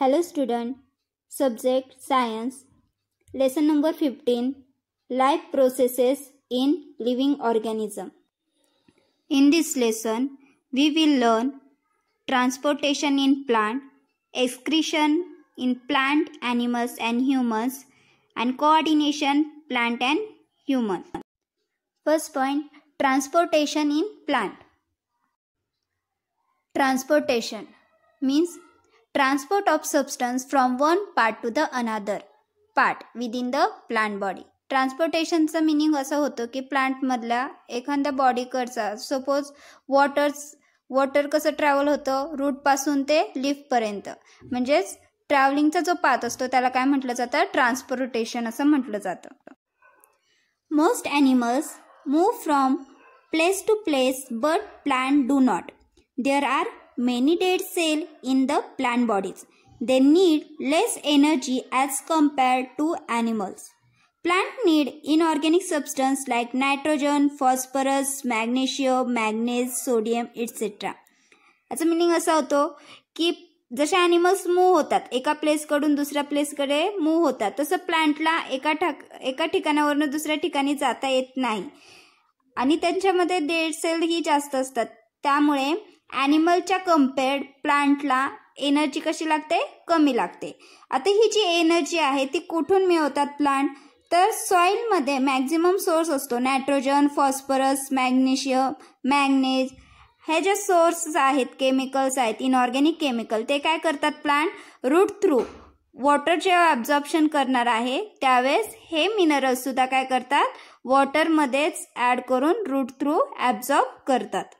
Hello student, subject science, lesson number 15, life processes in living organism. In this lesson, we will learn transportation in plant, excretion in plant, animals and humans and coordination plant and human. First point, transportation in plant. Transportation means of substance from one part to the another part within the plant body ट्रान्सपोर्टेशनचं meaning असं होतं की प्लांटमधल्या एखाद्या बॉडीकडचा suppose waters water कसं travel होतं रूटपासून ते लिफ्टपर्यंत म्हणजेच ट्रॅव्हलिंगचा जो पाथ असतो त्याला काय म्हटलं जातं ट्रान्सपोर्टेशन असं म्हटलं जातं most animals move from place to place but plant do not there are many dead cell in the plant bodies. They need less energy as compared to animals. Plant need inorganic substance like nitrogen phosphorus magnesium manganese sodium etc. याचा meaning असा होतो की जसे animals move होतात एका प्लेसकडून दुसऱ्या प्लेसकडे move होतात तसं प्लांटला एका ठाक एका ठिकाणावरनं दुसऱ्या ठिकाणी जाता येत नाही आणि त्यांच्यामध्ये डेड सेल ही जास्त असतात त्यामुळे ॲनिमलच्या कम्पेअर्ड प्लांटला एनर्जी कशी लागते कमी लागते आता ही जी एनर्जी आहे ती कुठून मिळवतात प्लांट तर सॉईलमध्ये मॅक्झिमम सोर्स असतो नायट्रोजन फॉस्फरस मॅग्नेशियम मॅग्नेज हे जे सोर्स आहेत केमिकल्स आहेत इनऑर्गेनिक केमिकल ते काय करतात प्लांट रूट थ्रू वॉटर जेव्हा ॲब्झॉर्प्शन करणार आहे त्यावेळेस हे मिनरल्ससुद्धा काय करतात वॉटरमध्येच ॲड करून रूट थ्रू ॲब्झॉर्ब करतात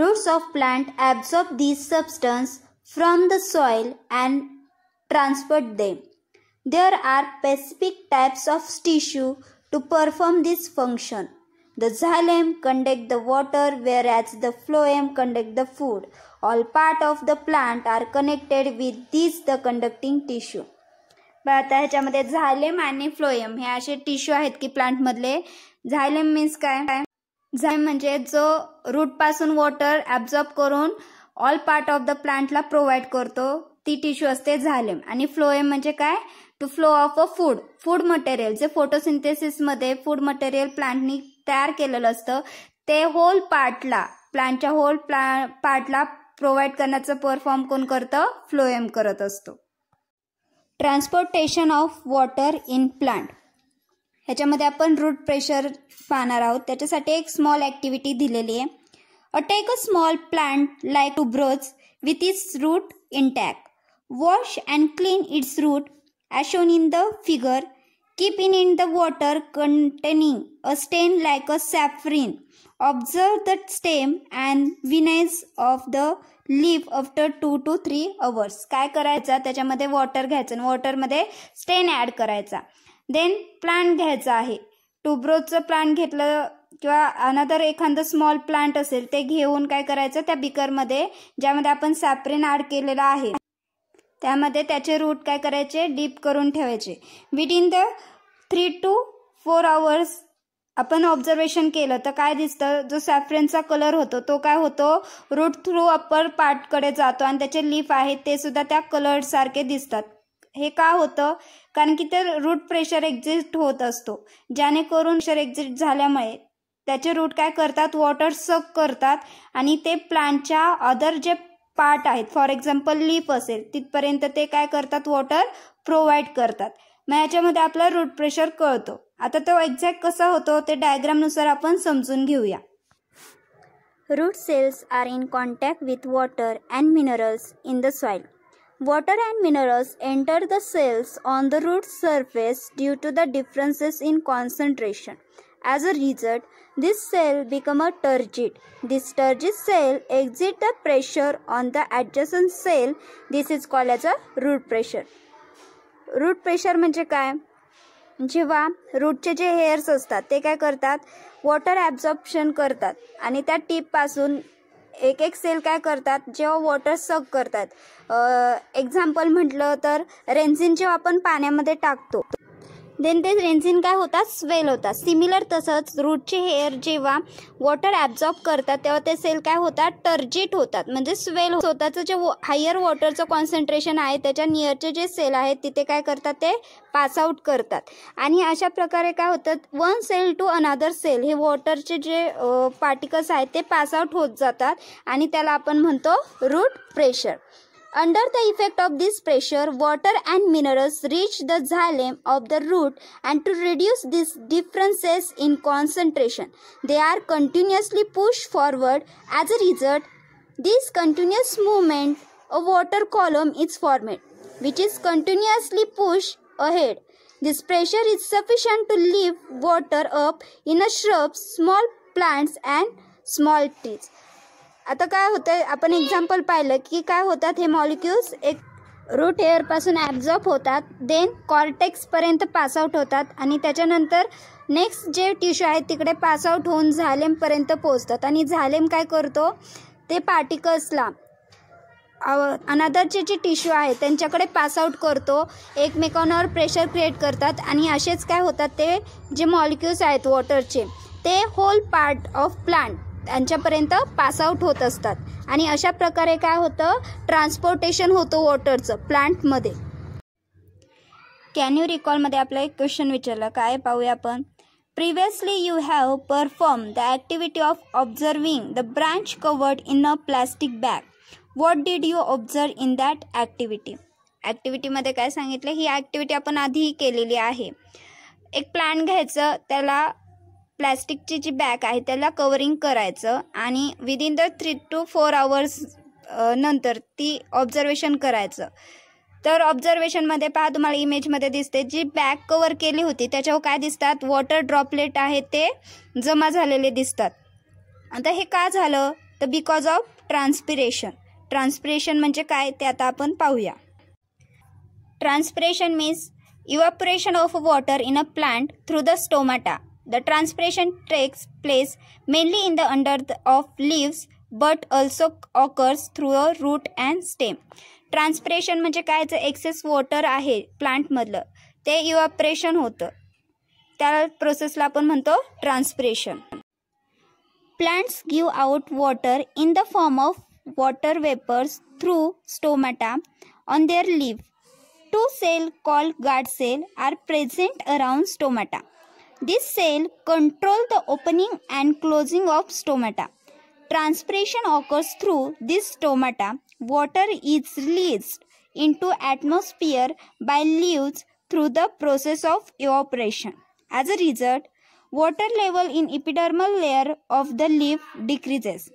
Roots of plant absorb these substance from the soil and transport them. There are specific types of tissue to perform this function. The xylem conduct the water whereas the phloem conduct the food. All part of the plant are connected with this the conducting tissue. आता ह्याच्यामध्ये झालेम आणि phloem हे असे tissue आहेत की प्लांटमधले xylem means काय झायम म्हणजे जो रूट पासून वॉटर ऍब्झॉर्ब करून ऑल पार्ट ऑफ द प्लांटला प्रोव्हाइड करतो ती टिश्यू असते झालेम आणि फ्लोएम म्हणजे काय to flow of a food food material जे फोटोसिंथेसिसमध्ये फूड मटेरियल प्लांटनी तयार केलेलं असतं ते होल पार्टला प्लांटच्या होल प्ला पार्टला प्रोव्हाइड करण्याचं परफॉर्म कोण करतं फ्लोएम करत असतो transportation of water in plant ह्याच्यामध्ये आपण रूट प्रेशर पाहणार आहोत त्याच्यासाठी एक स्मॉल ॲक्टिव्हिटी दिलेली आहे take a small plant like tuberose with its root intact wash and clean its root as shown in the figure keep in in the water containing a stain like a safranin observe the stem and veins of the leaf after two two three hours काय करायचं त्याच्यामध्ये water घ्यायचं आणि वॉटरमध्ये स्टेन add करायचा then plant घ्यायचा आहे टुब्रोजचं plant घेतलं किंवा अनदर एखादं स्मॉल प्लांट असेल ते घेऊन काय करायचं त्या बिकरमध्ये ज्यामध्ये आपण सॅप्रिन ऍड केलेला आहे त्यामध्ये त्याचे रूट काय करायचे डीप करून ठेवायचे within the three two four hours आपण ऑब्झर्वेशन केलं तर काय दिसतं जो सॅफ्रेनचा कलर होतो तो काय होतो रूट थ्रू अप्पर पार्टकडे जातो आणि त्याचे लीफ आहेत ते सुद्धा त्या कलरसारखे दिसतात हे का होतं कारण की तर रूट प्रेशर एक्झिस्ट होत असतो ज्याने करून प्रेशर एक्झिस्ट झाल्यामुळे त्याचे रूट काय करतात वॉटर सक करतात आणि ते प्लांटच्या अदर जे पार्ट आहेत फॉर एक्झाम्पल लीफ असेल तिथपर्यंत ते काय करतात वॉटर प्रोव्हाइड करतात मग याच्यामध्ये आपला रूट प्रेशर कळतो आता तो एक्झॅक्ट कसा होतो ते नुसार आपण समजून घेऊया root cells are in contact with water and minerals in the soil Water and minerals enter the cells on the root surface due to the differences in concentration. As a result, this cell become a turgid. This turgid cell exit the pressure on the adjacent cell. This is called as a root pressure. Root pressure म्हणजे काय जेव्हा रूटचे जे hairs असतात ते काय करतात water absorption करतात आणि त्या पासून एक एक सेल काय करतात जेव्हा वॉटर सग करतात एक्झाम्पल म्हटलं तर रेन्झिन जेव्हा आपण पाण्यामध्ये टाकतो देन ते रेन्झिन काय होतात स्वेल होतात सिमिलर तसंच रूटचे हेअर जेव्हा वॉटर ॲब्झॉर्ब करतात तेव्हा ते सेल काय होतात टर्जिट होतात म्हणजे स्वेल स्वतःचं जे हायर वॉटरचं कॉन्सन्ट्रेशन आहे त्याच्या नियरचे जे सेल आहेत तिथे काय करतात ते पास आऊट करतात आणि अशा प्रकारे काय होतात one cell to another cell हे वॉटरचे जे पार्टिकल्स आहेत ते पास आऊट होत जातात आणि त्याला आपण म्हणतो root pressure Under the effect of this pressure, water and minerals reach the xylem of the root and to reduce these differences in concentration, they are continuously pushed forward. As a result, this continuous movement of water column is formed, which is continuously pushed ahead. This pressure is sufficient to lift water up in a shrubs, small plants and small trees. आता काय होतं आपण example पाहिलं की काय होतात हे molecules एक रूट हेअरपासून ॲब्झॉर्ब होतात देन कॉर्टेक्सपर्यंत पासआउट होतात आणि त्याच्यानंतर नेक्स्ट जे टिश्यू आहेत तिकडे पासआउट होऊन झालेमपर्यंत पोहोचतात आणि झालेम काय करतो ते पार्टिकल्सला अनादरचे जे टिश्यू आहे त्यांच्याकडे पासआउट करतो एकमेकांवर प्रेशर क्रिएट करतात आणि असेच काय होतात ते जे मॉलिक्युल्स आहेत वॉटरचे ते होल पार्ट ऑफ प्लांट त्यांच्यापर्यंत पास आऊट होत असतात आणि अशा प्रकारे काय होतं ट्रान्सपोर्टेशन होतं वॉटरचं प्लांटमध्ये कॅन यू रिकॉलमध्ये आपलं एक क्वेश्चन विचारलं काय पाहूया आपण previously you have perform the activity of observing the branch covered in a plastic bag what did you observe in that activity ॲक्टिव्हिटीमध्ये काय सांगितलं ही ॲक्टिव्हिटी आपण आधीही केलेली आहे एक प्लॅन घ्यायचं त्याला प्लॅस्टिकची जी बॅग आहे त्याला कवरिंग करायचं आणि within the three two four hours नंतर ती ऑब्झर्वेशन करायचं तर ऑब्झर्वेशनमध्ये पहा तुम्हाला इमेजमध्ये दिसते जी बॅग कवर केली होती त्याच्यावर काय दिसतात वॉटर ड्रॉपलेट आहे ते जमा झालेले दिसतात आता हे का झालं तर बिकॉज ऑफ ट्रान्सपिरेशन ट्रान्सपिरेशन म्हणजे काय ते आता आपण पाहूया transpiration means evaporation of water in a plant through the stomata the transpiration takes place mainly in the under of leaves but also occurs through a root and stem transpiration म्हणजे काय access water आहे प्लांटमधलं ते इवाप्रेशन होतं त्या प्रोसेसला आपण म्हणतो transpiration plants give out water in the form of water vapours through stomata on their leave two cell call guard cell are present around stomata This cell control the opening and closing of stomata. Transpiration occurs through this stomata. Water is released into atmosphere by leaves through the process of evaporation. As a result, water level in epidermal layer of the leaf decreases.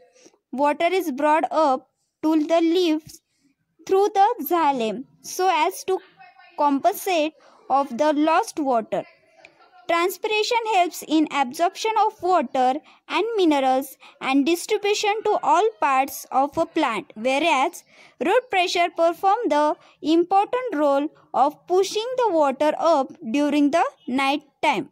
Water is brought up to the leaves through the xylem so as to compensate of the lost water. Transpiration helps in absorption of water and minerals and distribution to all parts of a plant, whereas root pressure performs the important role of pushing the water up during the night time.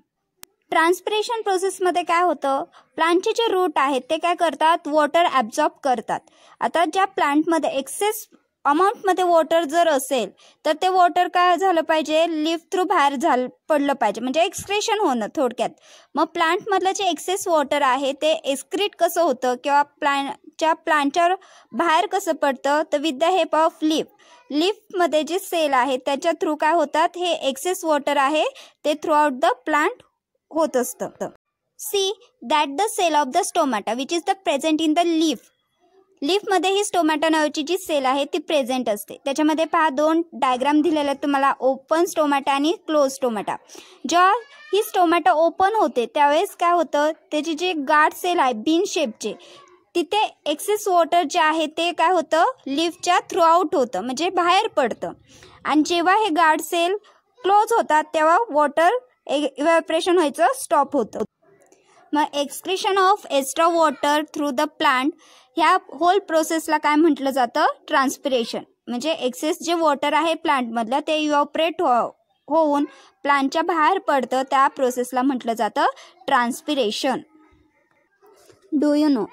Transpiration प्रोसेसमध्ये काय होतं प्लांटचे जे route आहेत ते काय करतात water absorb करतात आता ज्या प्लांटमध्ये एक्सेस अमाऊंटमध्ये वॉटर जर असेल तर ते वॉटर काय झालं पाहिजे लिफ्ट थ्रू बाहेर झालं पडलं पाहिजे म्हणजे एक्सक्रेशन होणं थोडक्यात मग प्लांटमधलं जे एक्सेस वॉटर आहे ते एक्सक्रीट कसं होतं किंवा प्लांटच्या प्लांटच्या बाहेर कसं पडतं तर with the help of leaf मध्ये जे सेल आहे त्याच्या थ्रू काय होतात हे एक्सेस वॉटर आहे ते थ्रू आउट द प्लांट होत असतं see that the cell of the stomata which is the present in the leaf ही स्टोमॅटो नावाची जी सेल आहे ती प्रेझेंट असते त्याच्यामध्ये पहा दोन डायग्राम दिलेले आहेत तुम्हाला ओपन टोमॅटो आणि क्लोज टोमॅटा जेव्हा ही स्टोमॅटो ओपन होते त्यावेळेस काय होतं त्याची जी गाठ सेल आहे बिन शेपचे तिथे एक्सेस वॉटर जे आहे ते काय होतं लिफ्टच्या आऊट होतं म्हणजे बाहेर पडतं आणि जेव्हा हे गार्ड सेल क्लोज होतात तेव्हा वॉटर एव्हॅपरेशन e- व्हायचं स्टॉप होतं मग excretion of extra water through the plant ह्या होल प्रोसेसला काय म्हटलं जातं ट्रान्सपिरेशन म्हणजे एक्सेस जे वॉटर आहे प्लांटमधलं ते युऑपरेट हो होऊन प्लांटच्या बाहेर पडतं त्या प्रोसेसला म्हटलं जातं transpiration do you know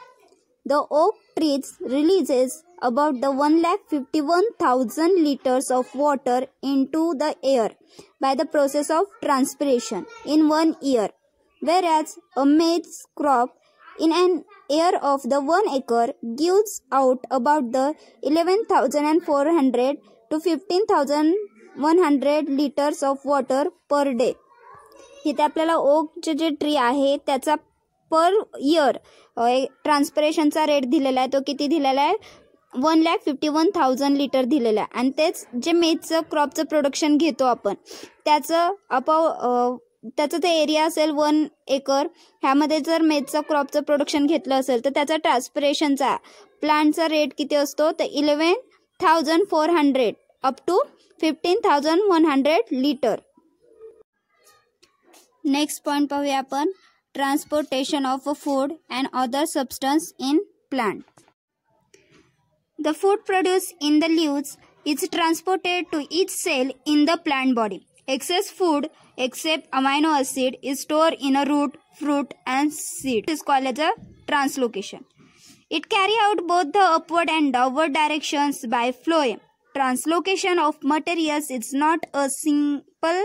the oak trees releases about the one lakh fifty one thousand litres of water in to the air by the process of transpiration in one year whereas a maize crop in an year of the one acre gives out about the 11,400 to 15,100 liters of water per day इथे आपल्याला ओकचे जे tree आहे त्याचा per year ट्रान्सपरेशनचा rate दिलेला आहे तो किती दिलेला आहे one lakh fifty one thousand litre दिलेला आहे आणि तेच जे मेथचं क्रॉपचं प्रोडक्शन घेतो आपण त्याचं अप त्याचं ते एरिया असेल वन एकर ह्यामध्ये जर मेथचं क्रॉपचं प्रोडक्शन घेतलं असेल तर त्याचा ट्रान्सपरेशनचा प्लांटचा रेट किती असतो तर eleven thousand four hundred up to fifteen thousand one hundred litre next point पाहूया आपण transportation of a food and other substance in plant the food produce in the leaves is transported to each cell in the plant body excess food except amino acid is store in a root fruit and seed is call as a translocation it carry out both the upward and downward directions bye phloem translocation of materials is not a simple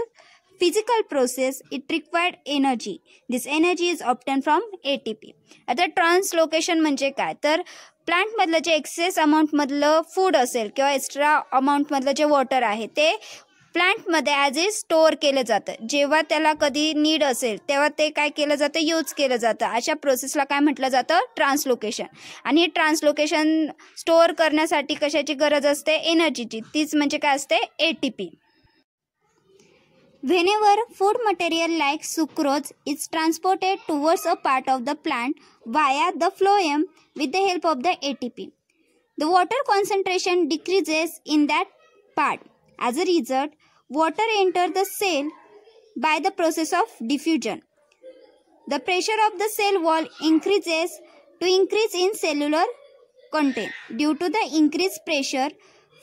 physical process it required energy this energy is obtain from ATP आता translocation म्हणजे काय तर प्लांटमधलं जे access अमाऊंटमधलं food असेल किंवा extra अमाऊंटमधलं जे water आहे ते प्लांटमध्ये ॲज इज स्टोअर केलं जातं जेव्हा त्याला कधी नीड असेल तेव्हा ते काय केलं जातं यूज केलं जातं अशा प्रोसेसला काय म्हटलं जातं ट्रान्सलोकेशन आणि ट्रान्सलोकेशन स्टोअर करण्यासाठी कशाची गरज असते एनर्जीची तीच म्हणजे काय असते A T ATP whenever food material like sucrose is transported towards a part of the plant via the phloem with the help of the A T P the water concentration decreases in that part As a result, water enters the cell by the process of diffusion. The pressure of the cell wall increases to increase in cellular content. Due to the increased pressure,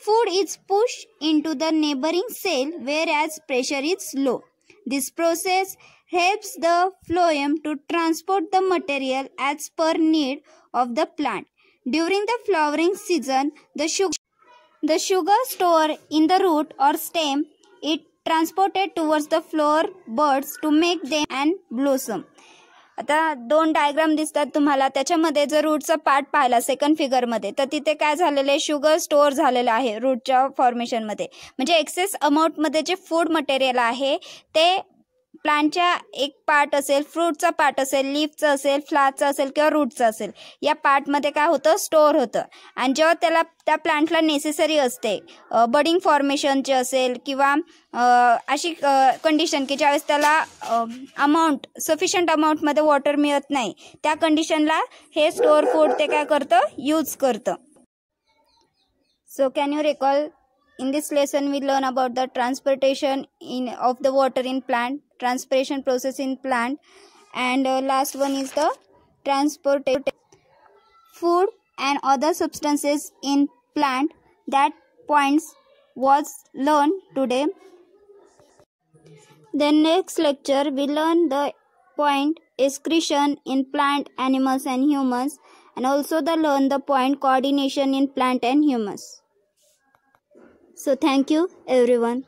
food is pushed into the neighboring cell whereas pressure is low. This process helps the phloem to transport the material as per need of the plant. During the flowering season, the sugar the sugar store in the root or stem it transported towards the flower buds to make they and blossom आता दोन diagram दिसतात तुम्हाला त्याच्यामध्ये जर रूटचा part पाहिला second फिगरमध्ये तर तिथे काय झालेलं आहे शुगर स्टोअर झालेलं आहे रूटच्या फॉर्मेशनमध्ये म्हणजे एक्सेस अमाऊंटमध्ये जे फूड मटेरियल आहे ते प्लांटच्या एक पार्ट असेल फ्रूटचा पार्ट असेल लीफचा असेल फ्लाचा असेल किंवा रूटचा असेल या पार्टमध्ये काय होतं स्टोअर होतं आणि जेव्हा त्याला त्या प्लांटला नेसेसरी असते बडिंग फॉर्मेशनचे असेल किंवा अशी कंडिशन की ज्यावेळेस त्याला अमाऊंट सफिशंट अमाऊंटमध्ये वॉटर मिळत नाही त्या कंडिशनला हे स्टोअर फूड ते काय करतं यूज करतं so can you recall in this lesson we learn about the transportation in of the water in plant transpiration process in plant and uh, last one is the transport food and other substances in plant that points was learned today the next lecture we learn the point excretion in plant animals and humans and also the learn the point coordination in plant and humans so thank you everyone